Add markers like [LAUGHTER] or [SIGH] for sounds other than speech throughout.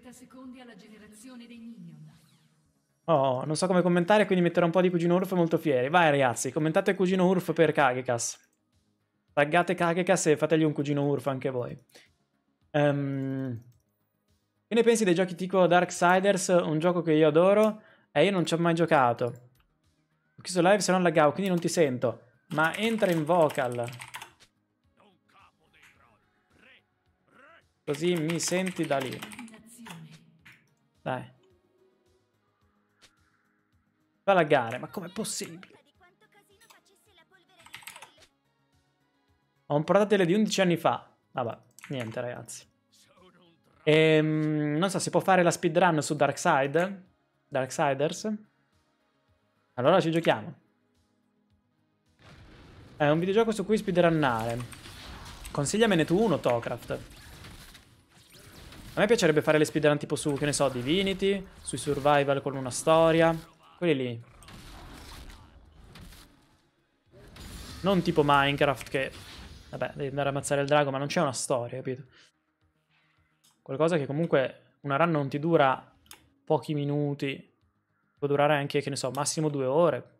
30 secondi alla generazione dei minion. Oh, oh, non so come commentare, quindi metterò un po' di Cugino Urf molto fieri. Vai ragazzi, commentate Cugino Urf per Kagekas. Taggate Kagekas e fategli un Cugino Urf anche voi. Um, che ne pensi dei giochi tipo Darksiders, un gioco che io adoro e io non ci ho mai giocato? Ho chiuso live se non laggavo, quindi non ti sento. Ma entra in vocal. Così mi senti da lì. Dai. Va a laggare, ma com'è possibile? Ho un portatile di 11 anni fa. Vabbè, niente ragazzi. Ehm, non so, si può fare la speedrun su Darkside? Darksiders? Allora ci giochiamo. È un videogioco su cui speedrunnare. Consigliamene tu uno, Tocraft. A me piacerebbe fare le speedrun tipo su, che ne so, Divinity, sui survival con una storia, quelli lì. Non tipo Minecraft che, vabbè, devi andare a ammazzare il drago, ma non c'è una storia, capito? Qualcosa che comunque una run non ti dura pochi minuti, può durare anche, che ne so, massimo due ore.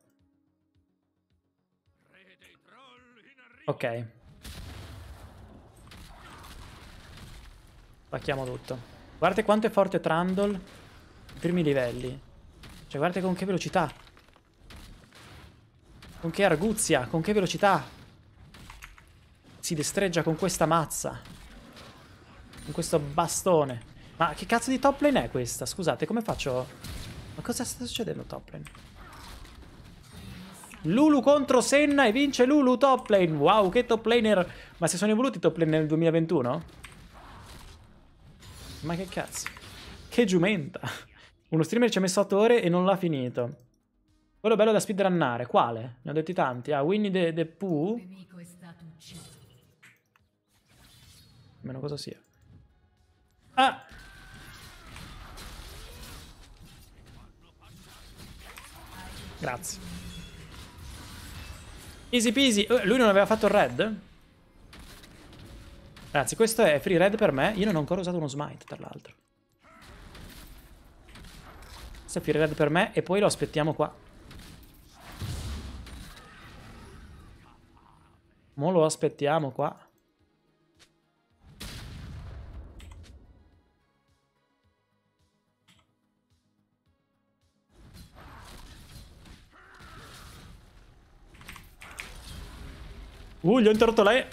Ok. Spacchiamo tutto. Guardate quanto è forte Trundle. I primi livelli. Cioè, guardate con che velocità. Con che arguzia, con che velocità. Si destreggia con questa mazza. Con questo bastone. Ma che cazzo di top lane è questa? Scusate, come faccio... Ma cosa sta succedendo top lane? Lulu contro Senna e vince Lulu top lane. Wow, che top laner. Ma si sono evoluti top lane nel 2021? Ma che cazzo? Che giumenta! [LAUGHS] Uno streamer ci ha messo 8 ore e non l'ha finito. Quello bello da speedrunnare. Quale? Ne ho detti tanti. Ah, Winnie the, the Pooh. Meno cosa sia. Ah! Grazie. Easy peasy. Eh, lui non aveva fatto il red? Ragazzi, questo è free red per me. Io non ho ancora usato uno smite, tra l'altro. Questo è free red per me e poi lo aspettiamo qua. Mo lo aspettiamo qua. Uh, gli ho interrotto lei.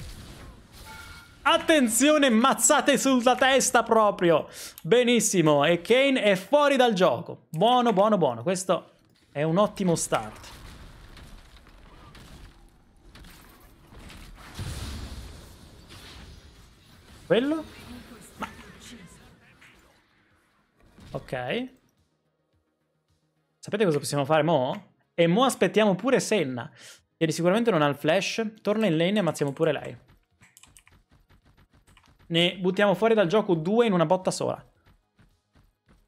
Attenzione, mazzate sulla testa proprio. Benissimo, e Kane è fuori dal gioco. Buono, buono, buono. Questo è un ottimo start. Quello? Ma... Ok. Sapete cosa possiamo fare mo? E mo aspettiamo pure Senna. Che sicuramente non ha il flash. Torna in lane e ammazziamo pure lei. Ne buttiamo fuori dal gioco due in una botta sola.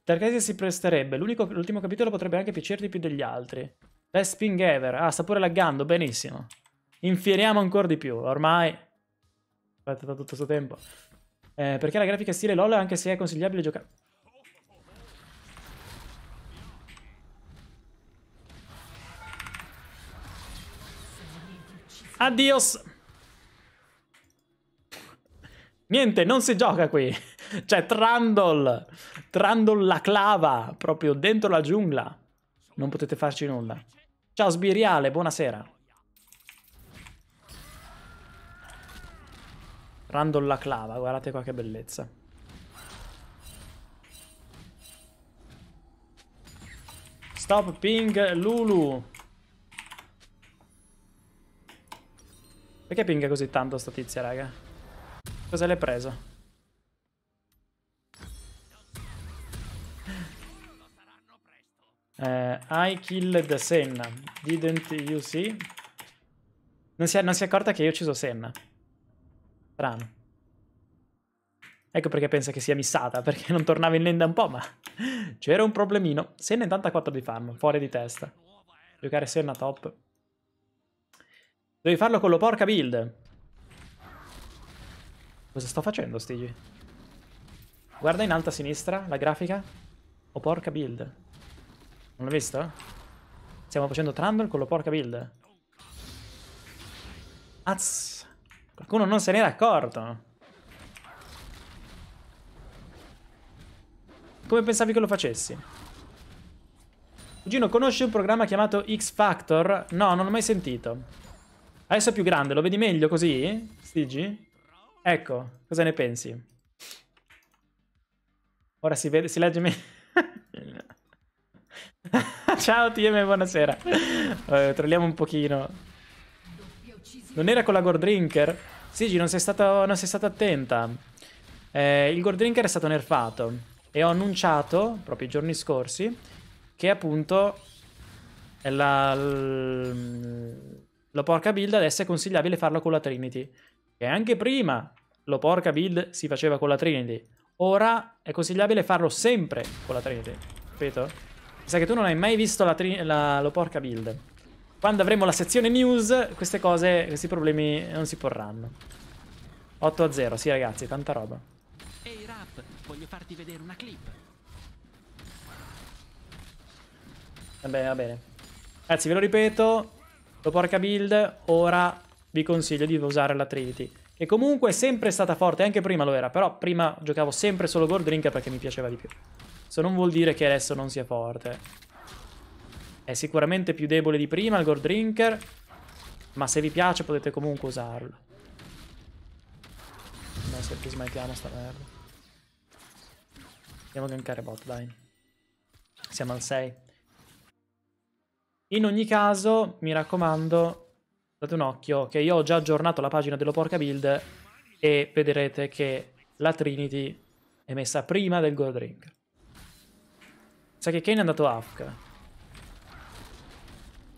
Tercasia si presterebbe. L'ultimo capitolo potrebbe anche piacerti più degli altri. Best ping ever. Ah, sta pure laggando. Benissimo. Infieriamo ancora di più. Ormai... Aspetta da tutto questo tempo. Eh, perché la grafica stile LOL anche se è consigliabile giocare... Adios! Niente, non si gioca qui. [LAUGHS] C'è Trundle. Trundle la clava, proprio dentro la giungla. Non potete farci nulla. Ciao Sbiriale, buonasera. Trundle la clava, guardate qua che bellezza. Stop ping Lulu. Perché pinga così tanto sta tizia, raga? Cosa l'hai preso? Eh, I killed Senna. Didn't you see? Non si, è, non si è accorta che io ho ucciso Senna. Strano. Ecco perché pensa che sia missata, perché non tornava in lane da un po', ma [LAUGHS] c'era un problemino. Senna è ha di farm, fuori di testa. Giocare Senna top. Devi farlo con lo porca build. Cosa sto facendo, Stigi? Guarda in alto a sinistra la grafica. Oh, porca build. Non l'hai visto? Stiamo facendo Trundle con lo porca build. Azz. Qualcuno non se n'era accorto. Come pensavi che lo facessi? Cugino, conosci un programma chiamato X Factor? No, non l'ho mai sentito. Adesso è più grande, lo vedi meglio così? Stigi? Ecco, cosa ne pensi? Ora si vede, si legge meglio. [LAUGHS] Ciao TM, buonasera. Vabbè, eh, trolliamo un pochino. Non era con la Gordrinker? Drinker? Sigi, non sei stata, non sei stata attenta. Eh, il Gordrinker è stato nerfato e ho annunciato, proprio i giorni scorsi, che appunto la, la porca build adesso è consigliabile farlo con la Trinity. E anche prima lo porca build si faceva con la Trinity. Ora è consigliabile farlo sempre con la Trinity. Capito? Mi sa che tu non hai mai visto la, la lo porca build. Quando avremo la sezione news, queste cose, questi problemi non si porranno. 8 a 0, sì ragazzi, tanta roba. Ehi hey, Rap, voglio farti vedere una clip. Vabbè, va bene. Ragazzi, ve lo ripeto, lo porca build, ora vi consiglio di usare la Trinity. E comunque è sempre stata forte, anche prima lo era, però prima giocavo sempre solo Gold Gordrinka perché mi piaceva di più. Questo non vuol dire che adesso non sia forte. È sicuramente più debole di prima il Gold Drinker, ma se vi piace potete comunque usarlo. No, se smettiamo sta merda. Andiamo a gankare bot, dai. Siamo al 6. In ogni caso, mi raccomando, date un occhio che io ho già aggiornato la pagina dello porca Build e vedrete che la Trinity è messa prima del Gold Ring. Sa che Kane è andato AFK.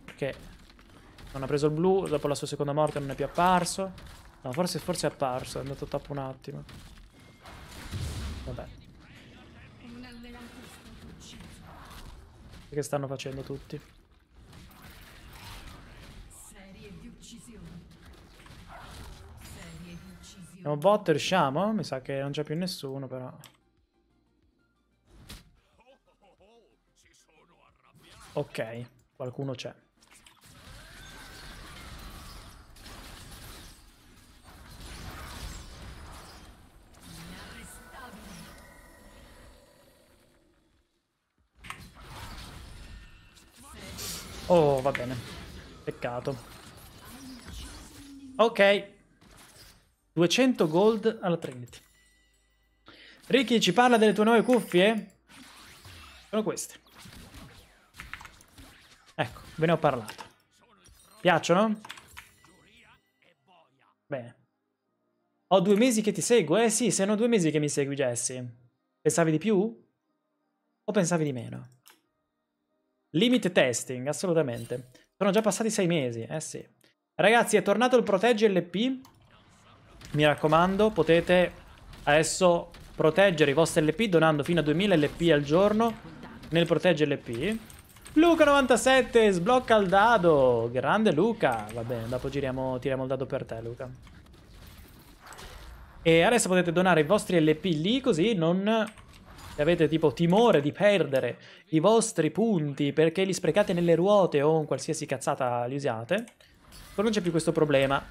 Perché non ha preso il blu, dopo la sua seconda morte non è più apparso. No, forse, forse è apparso, è andato top un attimo. Vabbè. Che stanno facendo tutti? Abbiamo bot, riusciamo? Mi sa che non c'è più nessuno però. Ok, qualcuno c'è. Oh, va bene. Peccato. Ok. 200 gold alla Trinity. Ricky ci parla delle tue nuove cuffie? Sono queste. Ecco, ve ne ho parlato. Piacciono? Bene. Ho due mesi che ti seguo? Eh sì, sono due mesi che mi segui, Jesse. Pensavi di più? O pensavi di meno? Limit testing, assolutamente. Sono già passati sei mesi, eh sì. Ragazzi, è tornato il Protegge LP. Mi raccomando, potete adesso proteggere i vostri LP donando fino a 2000 LP al giorno nel Protegge LP. Luca97 sblocca il dado. Grande Luca. Va bene, dopo giriamo, tiriamo il dado per te, Luca. E adesso potete donare i vostri LP lì, così non avete tipo timore di perdere i vostri punti perché li sprecate nelle ruote o in qualsiasi cazzata li usiate, però non c'è più questo problema.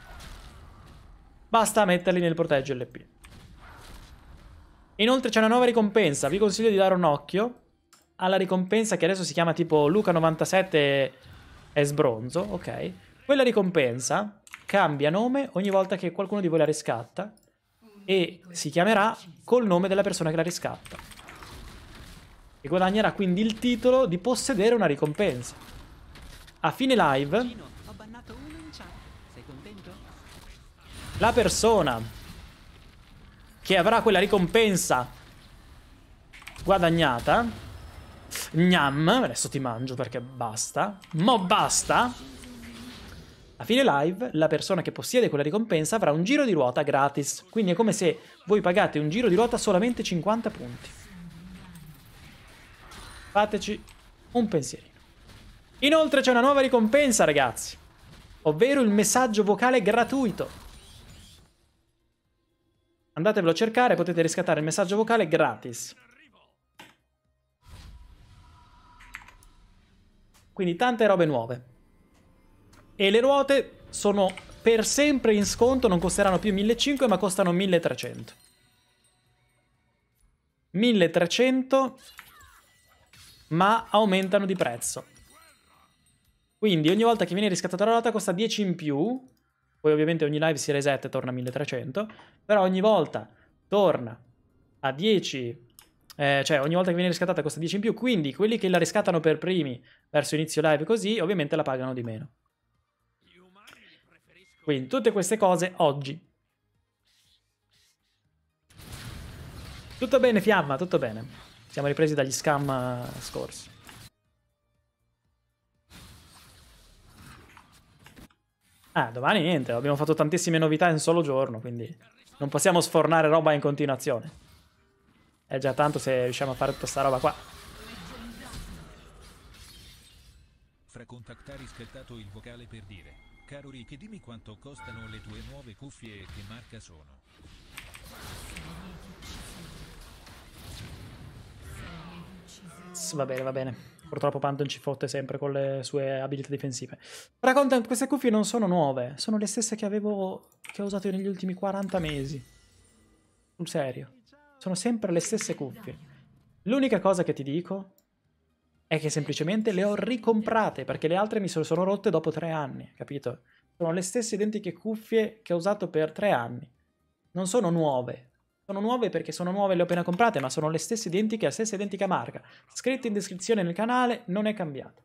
Basta metterli nel proteggio LP. Inoltre c'è una nuova ricompensa. Vi consiglio di dare un occhio alla ricompensa che adesso si chiama tipo Luca97 è sbronzo, ok? Quella ricompensa cambia nome ogni volta che qualcuno di voi la riscatta e si chiamerà col nome della persona che la riscatta. E guadagnerà quindi il titolo di possedere una ricompensa. A fine live la persona che avrà quella ricompensa guadagnata. Gnam, adesso ti mangio perché basta. Mo basta. A fine live, la persona che possiede quella ricompensa avrà un giro di ruota gratis. Quindi è come se voi pagate un giro di ruota solamente 50 punti. Fateci un pensierino. Inoltre c'è una nuova ricompensa, ragazzi. Ovvero il messaggio vocale gratuito Andatevelo a cercare, potete riscattare il messaggio vocale gratis. Quindi tante robe nuove. E le ruote sono per sempre in sconto, non costeranno più 1500 ma costano 1300. 1300 ma aumentano di prezzo. Quindi ogni volta che viene riscattata la ruota costa 10 in più poi ovviamente ogni live si resette e torna a 1300, però ogni volta torna a 10, eh, cioè ogni volta che viene riscattata costa 10 in più, quindi quelli che la riscattano per primi verso inizio live così, ovviamente la pagano di meno. Quindi tutte queste cose oggi. Tutto bene Fiamma, tutto bene. Siamo ripresi dagli scam eh, scorsi. Ah, domani niente, abbiamo fatto tantissime novità in un solo giorno, quindi non possiamo sfornare roba in continuazione. È eh, già tanto se riusciamo a fare tutta sta roba qua. Fra contattare scattato il vocale per dire Caro Rick, dimmi quanto costano le tue nuove cuffie e che marca sono. Va bene, va bene. Purtroppo Panton ci fotte sempre con le sue abilità difensive. Però content, queste cuffie non sono nuove, sono le stesse che avevo che ho usato negli ultimi 40 mesi. Sul serio. Sono sempre le stesse cuffie. L'unica cosa che ti dico è che semplicemente le ho ricomprate perché le altre mi sono rotte dopo tre anni, capito? Sono le stesse identiche cuffie che ho usato per tre anni. Non sono nuove, sono nuove perché sono nuove e le ho appena comprate, ma sono le stesse identiche, la stessa identica marca. Scritto in descrizione nel canale, non è cambiato.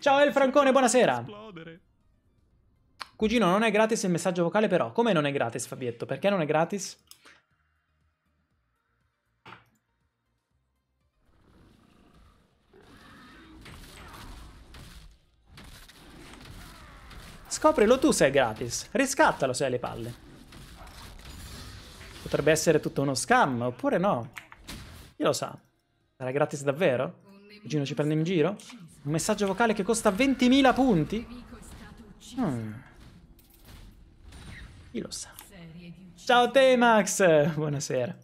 Ciao El Francone, buonasera! Esplodere. Cugino, non è gratis il messaggio vocale però. Come non è gratis, Fabietto? Perché non è gratis? Scoprilo tu se è gratis. Riscattalo se hai le palle. Potrebbe essere tutto uno scam, oppure no? Chi lo sa? Sarà gratis davvero? Gino ci prende in giro? Un messaggio vocale che costa 20.000 punti? Hmm. Chi lo sa? Ciao T-Max! Buonasera.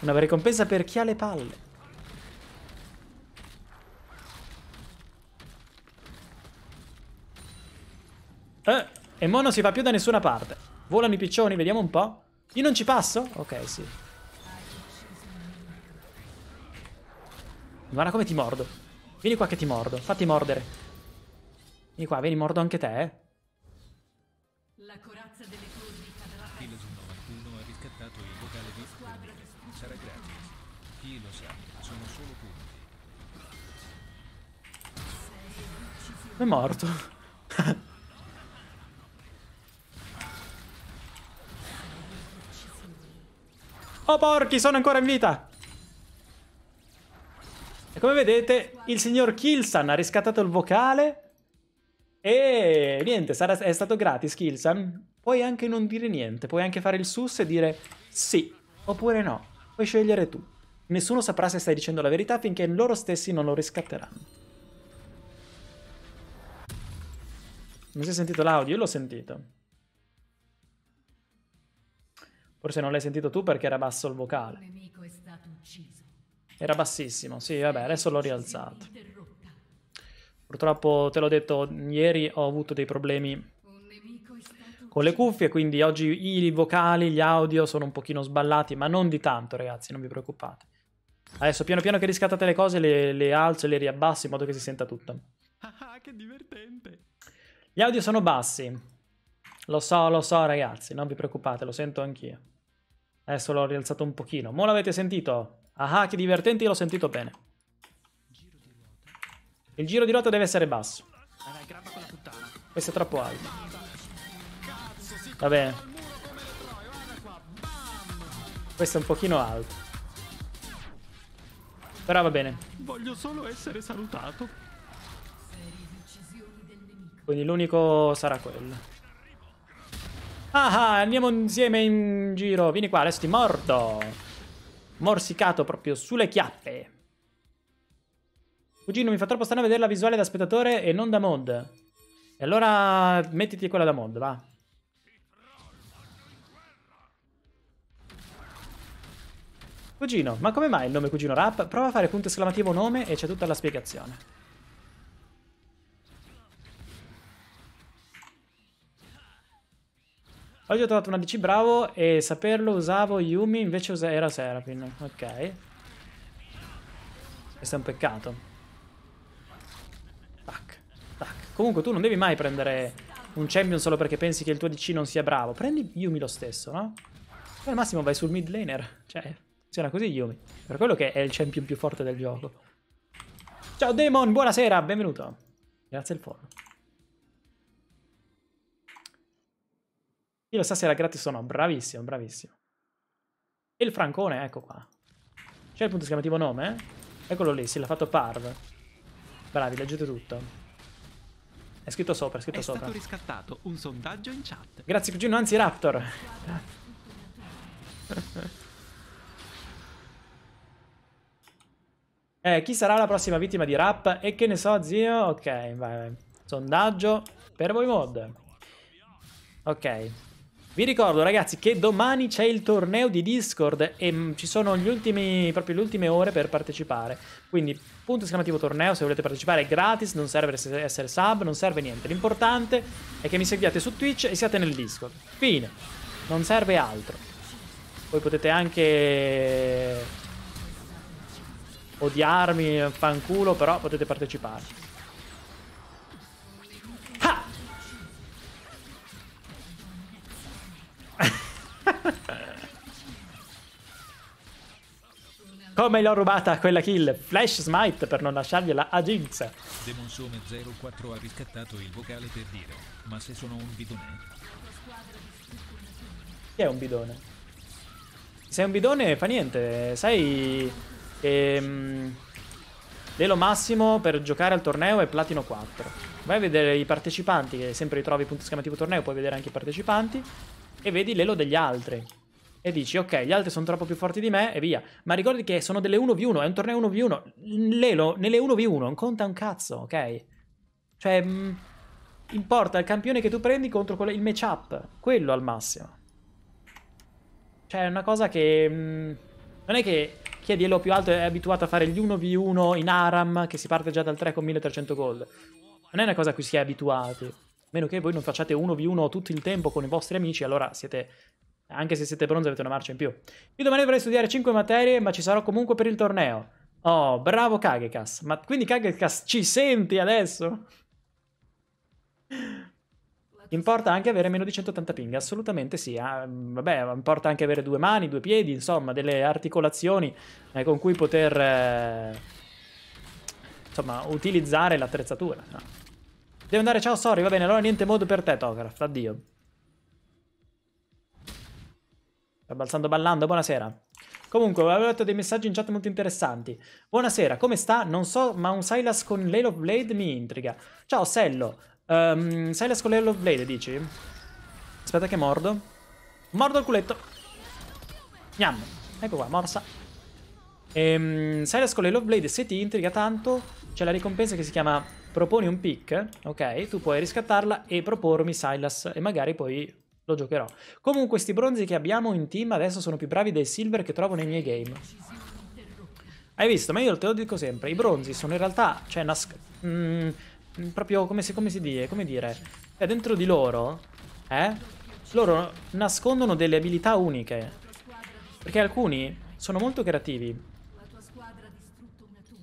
Una ricompensa per chi ha le palle. Eh, e Mono si va più da nessuna parte. Volano i piccioni, vediamo un po'. Io non ci passo? Ok, sì. Guarda come ti mordo. Vieni qua che ti mordo. Fatti mordere. Vieni qua, vieni, mordo anche te, eh. La corazza delle torri cadrà. Kilo 91 ha riscattato il vocale di squadra. Sarà gratis. Chi lo sa, sono solo punti. È morto. [LAUGHS] Oh porchi, sono ancora in vita! E come vedete, il signor Kilsan ha riscattato il vocale. E niente, sarà, è stato gratis Kilsan. Puoi anche non dire niente, puoi anche fare il sus e dire sì oppure no. Puoi scegliere tu. Nessuno saprà se stai dicendo la verità finché loro stessi non lo riscatteranno. Non si è sentito l'audio? Io l'ho sentito. Forse non l'hai sentito tu perché era basso il vocale. Era bassissimo, sì, vabbè, adesso l'ho rialzato. Purtroppo, te l'ho detto, ieri ho avuto dei problemi con le cuffie, quindi oggi i vocali, gli audio sono un pochino sballati, ma non di tanto, ragazzi, non vi preoccupate. Adesso piano piano che riscattate le cose le, le alzo e le riabbasso in modo che si senta tutto. Ah, ah che divertente! Gli audio sono bassi. Lo so, lo so, ragazzi, non vi preoccupate, lo sento anch'io. Adesso l'ho rialzato un pochino. Mo l'avete sentito? Ah, che divertenti, l'ho sentito bene. Il giro di ruota deve essere basso. Questo è troppo alto. Va bene. Questo è un pochino alto. Però va bene. Voglio solo essere salutato. Quindi l'unico sarà quello. Ah, ah, andiamo insieme in giro. Vieni qua, resti morto. Morsicato proprio sulle chiappe. Cugino, mi fa troppo strano vedere la visuale da spettatore e non da mod. E allora mettiti quella da mod, va. Cugino, ma come mai il nome Cugino Rap? Prova a fare punto esclamativo nome e c'è tutta la spiegazione. Oggi ho trovato una DC Bravo e saperlo usavo Yumi, invece era Serapin. Ok. Questo è un peccato. Tac, tac. Comunque tu non devi mai prendere un champion solo perché pensi che il tuo DC non sia bravo. Prendi Yumi lo stesso, no? Poi al massimo vai sul mid laner. Cioè, funziona così Yumi. Per quello che è il champion più forte del gioco. Ciao Demon, buonasera, benvenuto. Grazie al follow. Io lo era gratis o no, bravissimo, bravissimo. E il francone, ecco qua. C'è il punto esclamativo nome? Eccolo lì, si l'ha fatto Parv. Bravi, leggete tutto. È scritto sopra, è scritto è sopra. È stato riscattato un sondaggio in chat. Grazie cugino, anzi Raptor. [LAUGHS] eh, chi sarà la prossima vittima di rap? E che ne so, zio? Ok, vai, vai. Sondaggio per voi mod. Ok. Vi ricordo ragazzi che domani c'è il torneo di Discord e mm, ci sono gli ultimi, proprio le ultime ore per partecipare. Quindi punto esclamativo torneo se volete partecipare è gratis, non serve essere sub, non serve niente. L'importante è che mi seguiate su Twitch e siate nel Discord. Fine, non serve altro. Voi potete anche odiarmi, fanculo, però potete partecipare. Come l'ho rubata quella kill? Flash Smite per non lasciargliela a Jinx. Demonsome 04 ha riscattato il vocale per dire, ma se sono un bidone? Chi è un bidone? Se è un bidone fa niente, sai... Ehm... L'elo massimo per giocare al torneo è Platino 4. Vai a vedere i partecipanti, che sempre ritrovi punto esclamativo torneo, puoi vedere anche i partecipanti, e vedi l'elo degli altri e dici ok gli altri sono troppo più forti di me e via ma ricordi che sono delle 1v1 è un torneo 1v1 Lelo nelle 1v1 non conta un cazzo ok cioè mh, mm, importa il campione che tu prendi contro quello, il matchup quello al massimo cioè è una cosa che mh, mm, non è che chi è di elo più alto è abituato a fare gli 1v1 in aram che si parte già dal 3 con 1300 gold non è una cosa a cui si è abituati a meno che voi non facciate 1v1 tutto il tempo con i vostri amici allora siete anche se siete bronzo avete una marcia in più. Io domani dovrei studiare 5 materie, ma ci sarò comunque per il torneo. Oh, bravo Kagekas. Ma quindi Kagekas ci senti adesso? Importa anche avere meno di 180 ping, assolutamente sì. Ah, vabbè, importa anche avere due mani, due piedi, insomma, delle articolazioni eh, con cui poter... Eh, insomma, utilizzare l'attrezzatura. No. Devo andare, ciao, sorry, va bene, allora niente modo per te, Tograph, addio. Sta balzando ballando, buonasera. Comunque, avevo letto dei messaggi in chat molto interessanti. Buonasera, come sta? Non so, ma un Silas con Lale of Blade mi intriga. Ciao, Sello. Um, Silas con Lale of Blade, dici? Aspetta che mordo. Mordo il culetto. Gnam. Ecco qua, morsa. Ehm, Silas con Lale of Blade, se ti intriga tanto, c'è la ricompensa che si chiama proponi un pick, ok? Tu puoi riscattarla e propormi Silas e magari poi lo giocherò. Comunque questi bronzi che abbiamo in team adesso sono più bravi dei silver che trovo nei miei game. Hai visto? Ma io te lo dico sempre, i bronzi sono in realtà, cioè, mm, proprio come si, come si dice, come dire, cioè, dentro di loro, eh, loro nascondono delle abilità uniche. Perché alcuni sono molto creativi.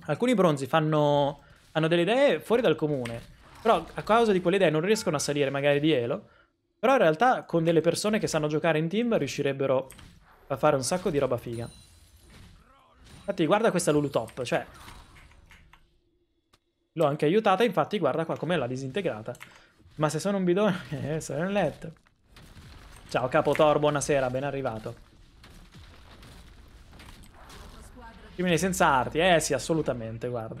Alcuni bronzi fanno, hanno delle idee fuori dal comune, però a causa di quelle idee non riescono a salire magari di elo, però in realtà con delle persone che sanno giocare in team riuscirebbero a fare un sacco di roba figa. Infatti guarda questa Lulu Top, cioè... L'ho anche aiutata, infatti guarda qua com'è la disintegrata. Ma se sono un bidone, [LAUGHS] eh, sono in letto. Ciao capo Thor, buonasera, ben arrivato. Crimini senza arti, eh sì, assolutamente, guarda.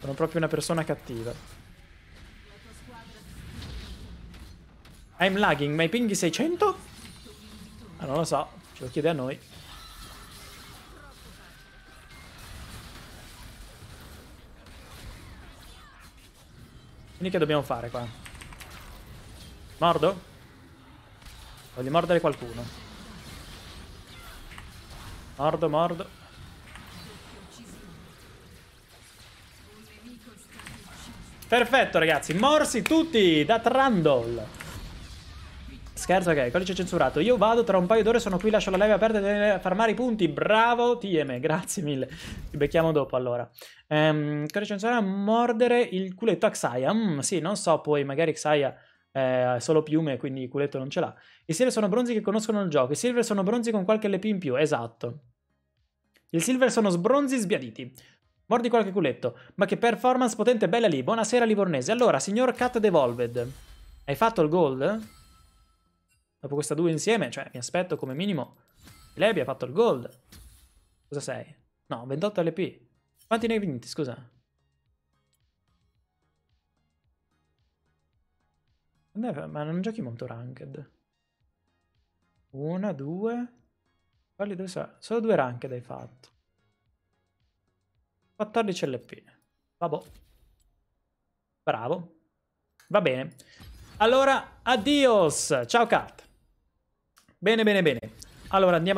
Sono proprio una persona cattiva. I'm lagging, my ping 600? Ah, non lo so, ce lo chiede a noi. Quindi che dobbiamo fare qua? Mordo? Voglio mordere qualcuno. Mordo, mordo. Perfetto ragazzi, morsi tutti da Trundle. Scherzo, ok, codice censurato. Io vado, tra un paio d'ore sono qui, lascio la live aperta e farmare i punti. Bravo, TM, grazie mille. Ti becchiamo dopo, allora. Ehm, codice censurato, mordere il culetto a Xaya. Mm, sì, non so, poi magari Xaya è eh, solo piume, quindi il culetto non ce l'ha. I silver sono bronzi che conoscono il gioco. I silver sono bronzi con qualche LP in più, esatto. I silver sono sbronzi sbiaditi. Mordi qualche culetto. Ma che performance potente bella lì. Buonasera, Livornese. Allora, signor Cat Devolved. Hai fatto il gold? dopo questa due insieme, cioè mi aspetto come minimo lei abbia fatto il gold. Cosa sei? No, 28 LP. Quanti ne hai vinti, scusa? Ma non giochi molto ranked. Una, due... Quali dove sono? Solo due ranked hai fatto. 14 LP. Vabbè. Bravo. Va bene. Allora, adios! Ciao Kat. Bene, bene, bene. Allora andiamo